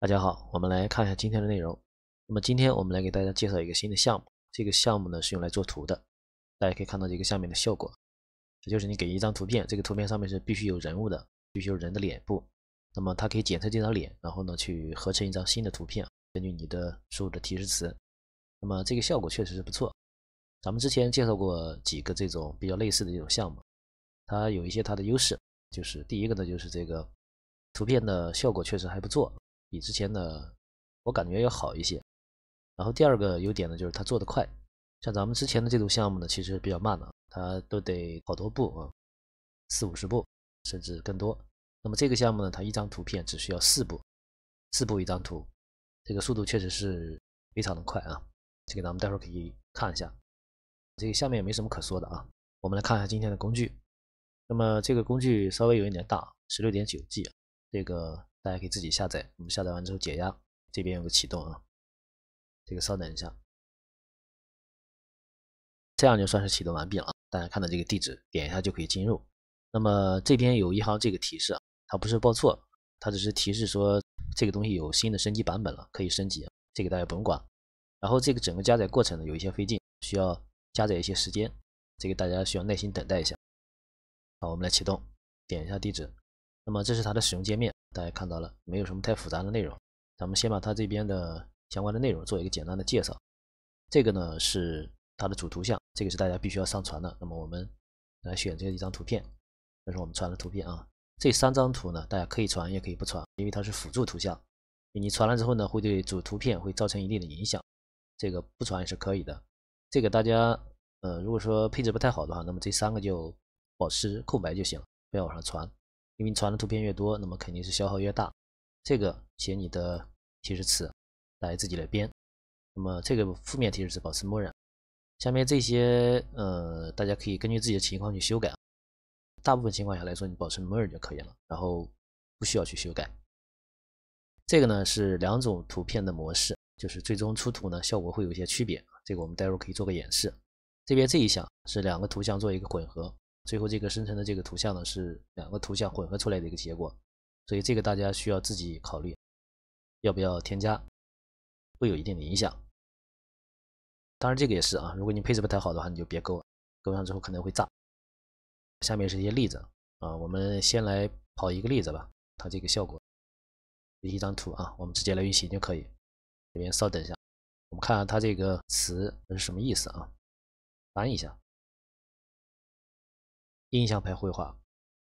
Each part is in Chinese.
大家好，我们来看一下今天的内容。那么今天我们来给大家介绍一个新的项目。这个项目呢是用来做图的，大家可以看到这个下面的效果，也就是你给一张图片，这个图片上面是必须有人物的，必须有人的脸部。那么它可以检测这张脸，然后呢去合成一张新的图片，根据你的输入的提示词。那么这个效果确实是不错。咱们之前介绍过几个这种比较类似的这种项目，它有一些它的优势，就是第一个呢就是这个图片的效果确实还不错。比之前的我感觉要好一些，然后第二个优点呢，就是它做的快，像咱们之前的这组项目呢，其实比较慢的，它都得好多步啊，四五十步甚至更多。那么这个项目呢，它一张图片只需要四步，四步一张图，这个速度确实是非常的快啊。这个咱们待会儿可以看一下，这个下面也没什么可说的啊。我们来看一下今天的工具，那么这个工具稍微有一点大，十六点九 G 这个。大家可以自己下载，我们下载完之后解压，这边有个启动啊，这个稍等一下，这样就算是启动完毕了大家看到这个地址，点一下就可以进入。那么这边有一行这个提示啊，它不是报错，它只是提示说这个东西有新的升级版本了，可以升级，这个大家不用管。然后这个整个加载过程呢有一些费劲，需要加载一些时间，这个大家需要耐心等待一下。好，我们来启动，点一下地址，那么这是它的使用界面。大家看到了，没有什么太复杂的内容。咱们先把它这边的相关的内容做一个简单的介绍。这个呢是它的主图像，这个是大家必须要上传的。那么我们来选这一张图片，这是我们传的图片啊。这三张图呢，大家可以传也可以不传，因为它是辅助图像。你传了之后呢，会对主图片会造成一定的影响。这个不传也是可以的。这个大家，呃，如果说配置不太好的话，那么这三个就保持空白就行了，不要往上传。因为传的图片越多，那么肯定是消耗越大。这个写你的提示词，来自己来编。那么这个负面提示词保持默认。下面这些呃，大家可以根据自己的情况去修改。大部分情况下来说，你保持默认就可以了，然后不需要去修改。这个呢是两种图片的模式，就是最终出图呢效果会有一些区别。这个我们待会可以做个演示。这边这一项是两个图像做一个混合。最后这个生成的这个图像呢，是两个图像混合出来的一个结果，所以这个大家需要自己考虑要不要添加，会有一定的影响。当然这个也是啊，如果你配置不太好的话，你就别勾勾上之后可能会炸。下面是一些例子啊，我们先来跑一个例子吧，它这个效果，一张图啊，我们直接来运行就可以。这边稍等一下，我们看看它这个词是什么意思啊，翻一下。印象派绘画，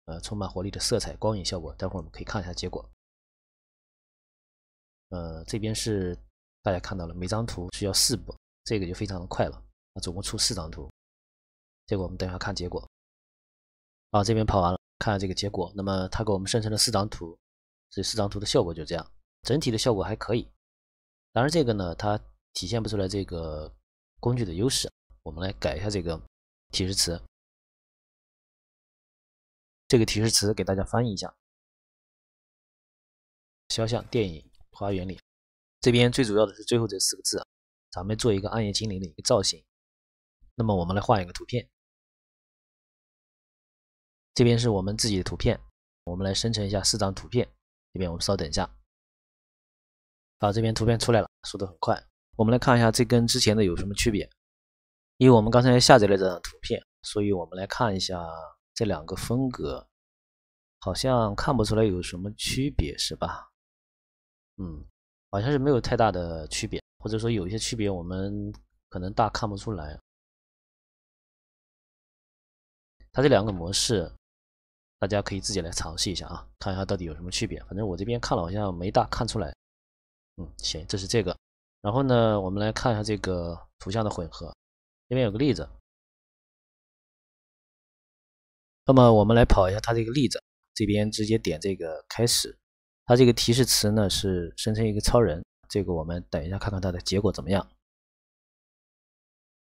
呃，充满活力的色彩光影效果。待会儿我们可以看一下结果。呃，这边是大家看到了，每张图需要四步，这个就非常的快了啊，总共出四张图。结果我们等一下看结果啊，这边跑完了，看这个结果。那么它给我们生成了四张图，这四张图的效果就这样，整体的效果还可以。当然这个呢，它体现不出来这个工具的优势。我们来改一下这个提示词。这个提示词给大家翻译一下：“肖像电影花园里，这边最主要的是最后这四个字啊，咱们做一个暗夜精灵的一个造型。那么我们来画一个图片，这边是我们自己的图片，我们来生成一下四张图片。这边我们稍等一下，好，这边图片出来了，速度很快。我们来看一下，这跟之前的有什么区别？因为我们刚才下载了这张图片，所以我们来看一下。”这两个风格好像看不出来有什么区别，是吧？嗯，好像是没有太大的区别，或者说有一些区别，我们可能大看不出来。它这两个模式，大家可以自己来尝试一下啊，看一下到底有什么区别。反正我这边看了，好像没大看出来。嗯，行，这是这个。然后呢，我们来看一下这个图像的混合，这边有个例子。那么我们来跑一下它这个例子，这边直接点这个开始，它这个提示词呢是生成一个超人，这个我们等一下看看它的结果怎么样。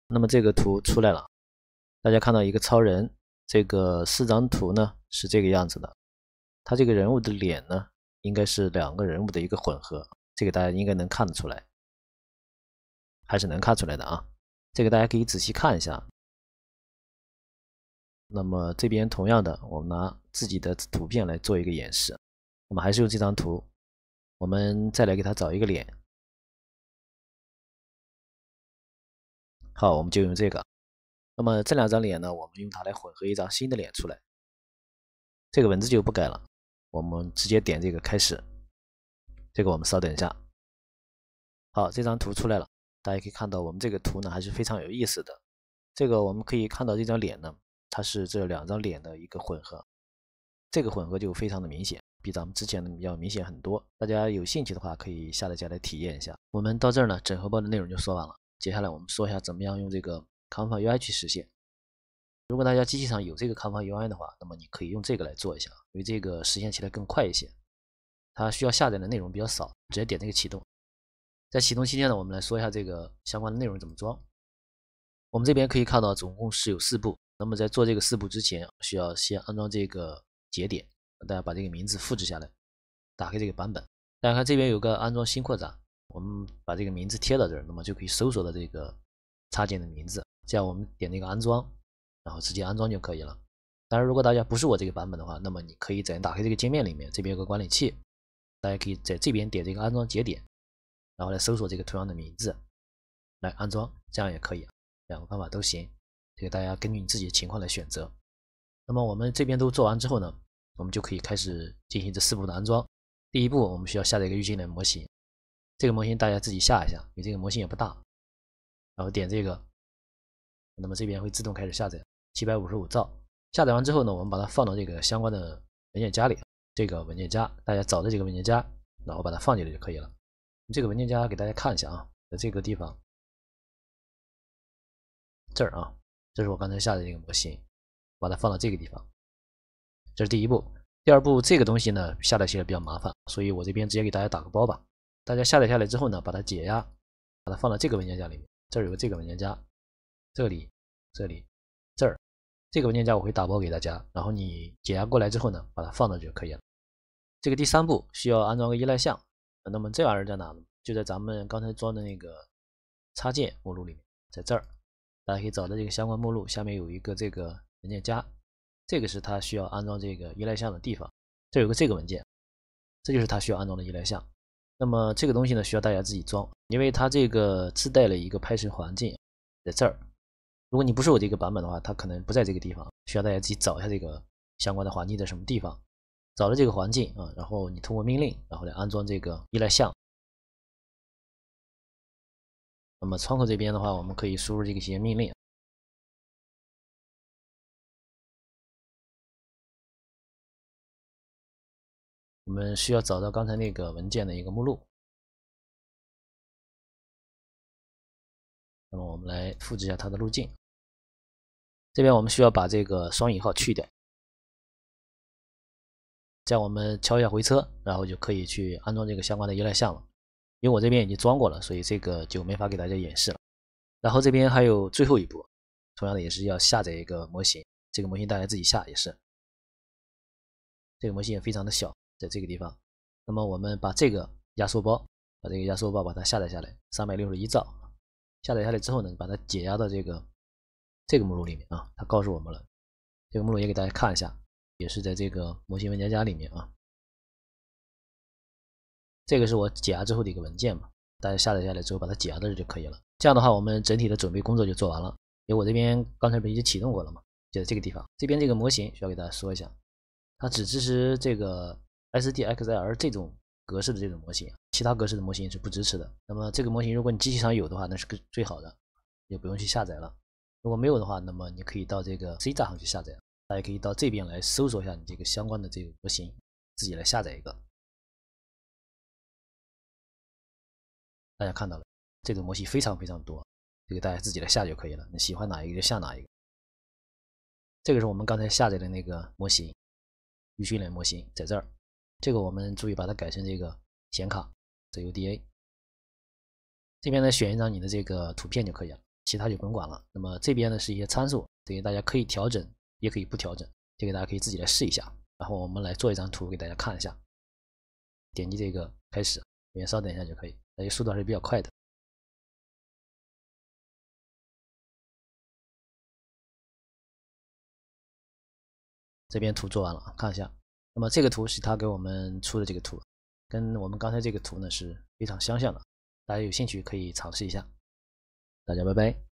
那么这个图出来了，大家看到一个超人，这个四张图呢是这个样子的，他这个人物的脸呢应该是两个人物的一个混合，这个大家应该能看得出来，还是能看出来的啊，这个大家可以仔细看一下。那么这边同样的，我们拿自己的图片来做一个演示。我们还是用这张图，我们再来给它找一个脸。好，我们就用这个。那么这两张脸呢，我们用它来混合一张新的脸出来。这个文字就不改了，我们直接点这个开始。这个我们稍等一下。好，这张图出来了，大家可以看到，我们这个图呢还是非常有意思的。这个我们可以看到这张脸呢。它是这两张脸的一个混合，这个混合就非常的明显，比咱们之前的要明显很多。大家有兴趣的话，可以下载下来体验一下。我们到这儿呢，整合包的内容就说完了。接下来我们说一下怎么样用这个 ComfyUI 去实现。如果大家机器上有这个 ComfyUI 的话，那么你可以用这个来做一下，因为这个实现起来更快一些。它需要下载的内容比较少，直接点这个启动。在启动期间呢，我们来说一下这个相关的内容怎么装。我们这边可以看到，总共是有四步。那么在做这个四步之前，需要先安装这个节点。大家把这个名字复制下来，打开这个版本。大家看这边有个安装新扩展，我们把这个名字贴到这儿，那么就可以搜索到这个插件的名字。这样我们点这个安装，然后直接安装就可以了。当然，如果大家不是我这个版本的话，那么你可以在打开这个界面里面，这边有个管理器，大家可以在这边点这个安装节点，然后来搜索这个图样的名字来安装，这样也可以，两个方法都行。这个大家根据你自己的情况来选择。那么我们这边都做完之后呢，我们就可以开始进行这四步的安装。第一步，我们需要下载一个预训练模型。这个模型大家自己下一下，因为这个模型也不大。然后点这个，那么这边会自动开始下载七百五十五兆。下载完之后呢，我们把它放到这个相关的文件夹里。这个文件夹大家找这几个文件夹，然后把它放进来就可以了。这个文件夹给大家看一下啊，在这个地方，这儿啊。这是我刚才下载一个模型，把它放到这个地方，这是第一步。第二步，这个东西呢下载起来比较麻烦，所以我这边直接给大家打个包吧。大家下载下来之后呢，把它解压，把它放到这个文件夹里面。这儿有个这个文件夹，这里、这里、这儿，这个文件夹我会打包给大家。然后你解压过来之后呢，把它放到就可以了。这个第三步需要安装个依赖项，那么这玩意儿在哪呢？就在咱们刚才装的那个插件目录里面，在这儿。大家可以找到这个相关目录，下面有一个这个文件夹，这个是它需要安装这个依赖项的地方。这有个这个文件，这就是它需要安装的依赖项。那么这个东西呢，需要大家自己装，因为它这个自带了一个 Python 环境，在这儿。如果你不是我这个版本的话，它可能不在这个地方，需要大家自己找一下这个相关的环境在什么地方。找到这个环境啊，然后你通过命令，然后来安装这个依赖项。那么窗口这边的话，我们可以输入这个些命令。我们需要找到刚才那个文件的一个目录。那么我们来复制一下它的路径。这边我们需要把这个双引号去掉。这样我们敲一下回车，然后就可以去安装这个相关的依赖项了。因为我这边已经装过了，所以这个就没法给大家演示了。然后这边还有最后一步，同样的也是要下载一个模型，这个模型大家自己下也是。这个模型也非常的小，在这个地方。那么我们把这个压缩包，把这个压缩包把它下载下来，三百六十一兆。下载下来之后呢，把它解压到这个这个目录里面啊。它告诉我们了，这个目录也给大家看一下，也是在这个模型文件夹里面啊。这个是我解压之后的一个文件嘛？大家下载下来之后，把它解压到这就可以了。这样的话，我们整体的准备工作就做完了。因为我这边刚才不是已经启动过了嘛？就在这个地方，这边这个模型需要给大家说一下，它只支持这个 SDXL 这种格式的这种模型，其他格式的模型是不支持的。那么这个模型，如果你机器上有的话，那是最好的，也不用去下载了。如果没有的话，那么你可以到这个 C 站上去下载。大家可以到这边来搜索一下你这个相关的这个模型，自己来下载一个。大家看到了，这个模型非常非常多，这个大家自己来下就可以了。你喜欢哪一个就下哪一个。这个是我们刚才下载的那个模型预训练模型，在这儿。这个我们注意把它改成这个显卡 ZU D A。这边呢，选一张你的这个图片就可以了，其他就不用管了。那么这边呢是一些参数，等于大家可以调整，也可以不调整。这个大家可以自己来试一下。然后我们来做一张图给大家看一下，点击这个开始，您稍等一下就可以。所速度还是比较快的。这边图做完了，看一下。那么这个图是他给我们出的这个图，跟我们刚才这个图呢是非常相像的。大家有兴趣可以尝试一下。大家拜拜。